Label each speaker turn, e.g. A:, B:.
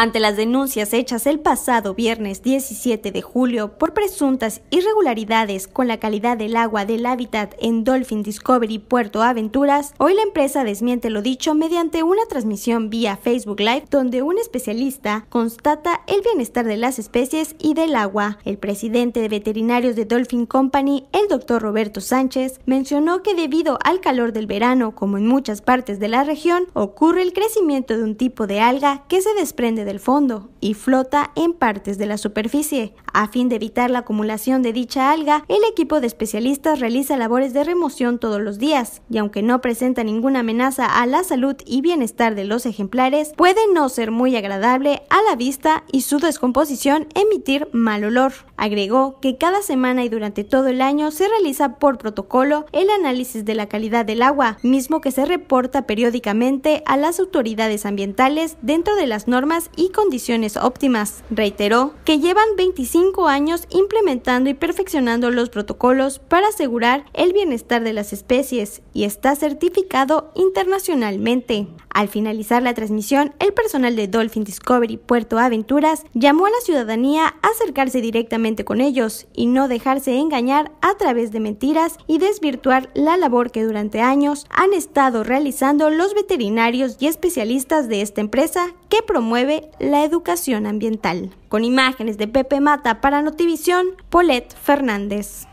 A: Ante las denuncias hechas el pasado viernes 17 de julio por presuntas irregularidades con la calidad del agua del hábitat en Dolphin Discovery Puerto Aventuras, hoy la empresa desmiente lo dicho mediante una transmisión vía Facebook Live donde un especialista constata el bienestar de las especies y del agua. El presidente de veterinarios de Dolphin Company, el doctor Roberto Sánchez, mencionó que debido al calor del verano, como en muchas partes de la región, ocurre el crecimiento de un tipo de alga que se desprende del fondo y flota en partes de la superficie. A fin de evitar la acumulación de dicha alga, el equipo de especialistas realiza labores de remoción todos los días y aunque no presenta ninguna amenaza a la salud y bienestar de los ejemplares, puede no ser muy agradable a la vista y su descomposición emitir mal olor. Agregó que cada semana y durante todo el año se realiza por protocolo el análisis de la calidad del agua, mismo que se reporta periódicamente a las autoridades ambientales dentro de las normas y condiciones óptimas. Reiteró que llevan 25 años implementando y perfeccionando los protocolos para asegurar el bienestar de las especies y está certificado internacionalmente. Al finalizar la transmisión, el personal de Dolphin Discovery Puerto Aventuras llamó a la ciudadanía a acercarse directamente con ellos y no dejarse engañar a través de mentiras y desvirtuar la labor que durante años han estado realizando los veterinarios y especialistas de esta empresa que promueve la educación ambiental. Con imágenes de Pepe Mata para Notivisión, Polet Fernández.